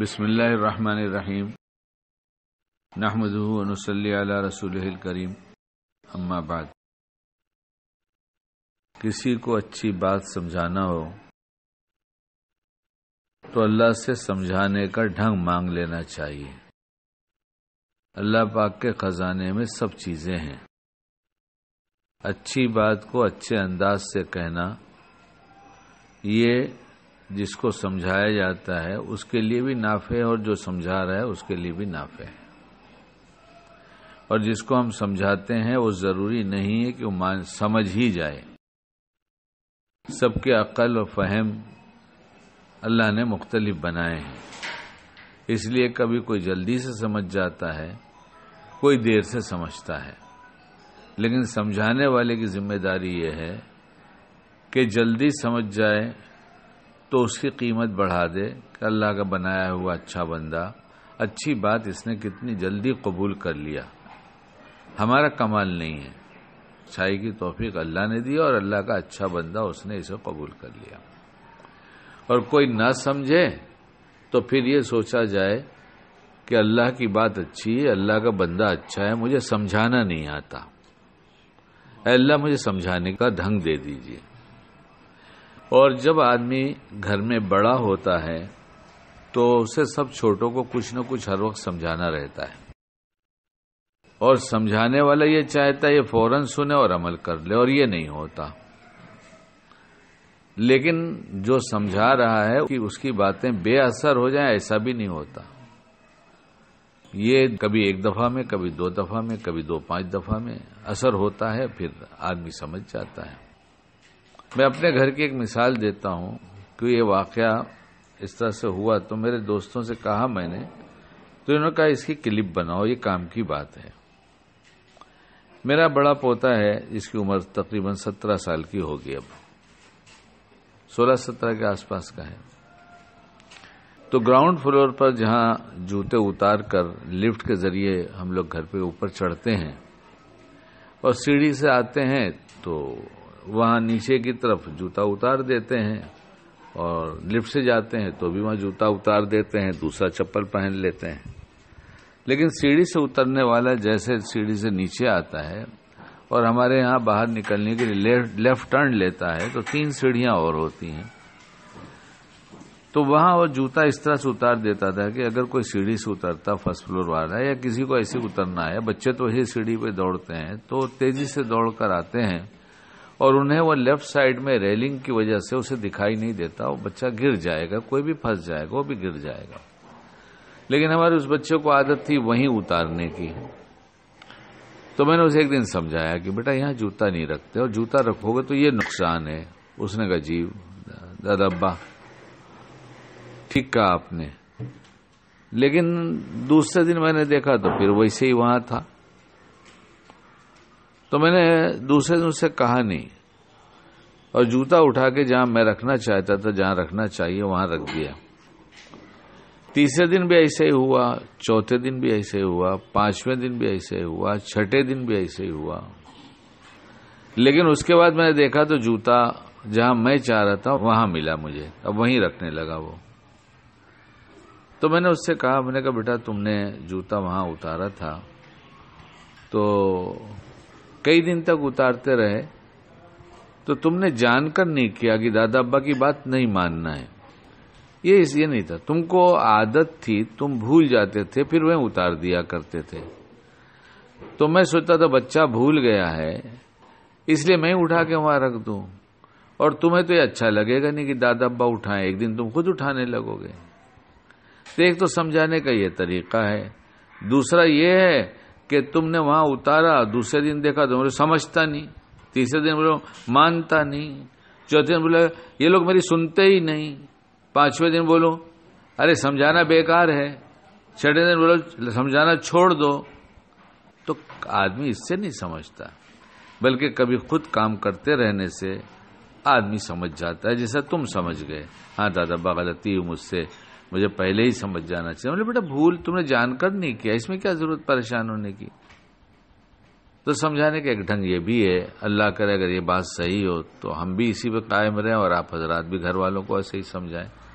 على رسوله الكريم करीम بعد किसी को अच्छी बात समझाना हो तो अल्लाह से समझाने का ढंग मांग लेना चाहिए अल्लाह पाक के खजाने में सब चीजें हैं अच्छी बात को अच्छे अंदाज से कहना ये जिसको समझाया जाता है उसके लिए भी नाफे है और जो समझा रहा है उसके लिए भी नाफे है और जिसको हम समझाते हैं वो जरूरी नहीं है कि वो मान समझ ही जाए सबके अकल और फहम अल्लाह ने मुख्तलिफ बनाए हैं इसलिए कभी कोई जल्दी से समझ जाता है कोई देर से समझता है लेकिन समझाने वाले की जिम्मेदारी यह है कि जल्दी समझ जाए तो उसकी कीमत बढ़ा दे कि अल्लाह का बनाया हुआ अच्छा बंदा अच्छी बात इसने कितनी जल्दी कबूल कर लिया हमारा कमाल नहीं है अच्छाई की तोफीक अल्लाह ने दी और अल्लाह का अच्छा बंदा उसने इसे कबूल कर लिया और कोई ना समझे तो फिर ये सोचा जाए कि अल्लाह की बात अच्छी है अल्लाह का बंदा अच्छा है मुझे समझाना नहीं आता अल्लाह मुझे समझाने का ढंग दे दीजिए और जब आदमी घर में बड़ा होता है तो उसे सब छोटों को कुछ न कुछ हर वक्त समझाना रहता है और समझाने वाला ये चाहता है ये फौरन सुने और अमल कर ले और ये नहीं होता लेकिन जो समझा रहा है कि उसकी बातें बेअसर हो जाए ऐसा भी नहीं होता ये कभी एक दफा में कभी दो दफा में कभी दो पांच दफा में असर होता है फिर आदमी समझ जाता है मैं अपने घर की एक मिसाल देता हूँ कि ये वाकया इस तरह से हुआ तो मेरे दोस्तों से कहा मैंने तो इन्होंने कहा इसकी क्लिप बनाओ ये काम की बात है मेरा बड़ा पोता है जिसकी उम्र तकरीबन सत्रह साल की होगी अब सोलह सत्रह के आसपास का है तो ग्राउंड फ्लोर पर जहां जूते उतार कर लिफ्ट के जरिए हम लोग घर पे ऊपर चढ़ते हैं और सीढ़ी से आते हैं तो वहां नीचे की तरफ जूता उतार देते हैं और लिफ्ट से जाते हैं तो भी वहां जूता उतार देते हैं दूसरा चप्पल पहन लेते हैं लेकिन सीढ़ी से उतरने वाला जैसे सीढ़ी से नीचे आता है और हमारे यहां बाहर निकलने के लिए लेफ्ट टर्न लेता है तो तीन सीढ़ियां और होती हैं तो वहां वो जूता इस तरह से उतार देता था कि अगर कोई सीढ़ी से उतरता फर्स्ट फ्लोर वाला या किसी को ऐसे उतरना है बच्चे तो ही सीढ़ी पे दौड़ते हैं तो तेजी से दौड़ कर आते हैं और उन्हें वो लेफ्ट साइड में रेलिंग की वजह से उसे दिखाई नहीं देता वो बच्चा गिर जाएगा कोई भी फंस जाएगा वो भी गिर जाएगा लेकिन हमारे उस बच्चे को आदत थी वहीं उतारने की तो मैंने उसे एक दिन समझाया कि बेटा यहां जूता नहीं रखते और जूता रखोगे तो ये नुकसान है उसने कहा जीव दादा अब्बा ठीक कहा आपने लेकिन दूसरे दिन मैंने देखा तो फिर वैसे ही वहां था तो मैंने दूसरे दिन उससे कहा नहीं और जूता उठा के जहां मैं रखना चाहता था जहां रखना चाहिए वहां रख दिया तीसरे दिन भी ऐसे ही हुआ चौथे दिन भी ऐसे ही हुआ पांचवें दिन भी ऐसे ही हुआ छठे दिन भी ऐसे ही हुआ लेकिन उसके बाद मैंने देखा तो जूता जहां मैं चाह रहा था वहां मिला मुझे अब वहीं रखने लगा वो तो मैंने उससे कहा मैंने कहा बेटा तुमने जूता वहां उतारा था तो कई दिन तक उतारते रहे तो तुमने जानकर नहीं किया कि दादा अब्बा की बात नहीं मानना है ये इसलिए नहीं था तुमको आदत थी तुम भूल जाते थे फिर वह उतार दिया करते थे तो मैं सोचता था बच्चा भूल गया है इसलिए मैं उठा के वहां रख दू और तुम्हें तो ये अच्छा लगेगा नहीं कि दादा अब्बा उठाए एक दिन तुम खुद उठाने लगोगे तो एक तो समझाने का ये तरीका है दूसरा ये है कि तुमने वहां उतारा दूसरे दिन देखा तो मुझे समझता नहीं तीसरे दिन बोलो मानता नहीं चौथे दिन बोले ये लोग मेरी सुनते ही नहीं पांचवें दिन बोलो अरे समझाना बेकार है छठे दिन बोलो समझाना छोड़ दो तो आदमी इससे नहीं समझता बल्कि कभी खुद काम करते रहने से आदमी समझ जाता है जैसा तुम समझ गए हाँ दादा बा गलती मुझसे मुझे पहले ही समझ जाना चाहिए बोले बेटा भूल तुमने जानकर नहीं किया इसमें क्या जरूरत परेशान होने की तो समझाने का एक ढंग ये भी है अल्लाह करे अगर ये बात सही हो तो हम भी इसी पे कायम रहें और आप हजरात भी घर वालों को ऐसे ही समझाएं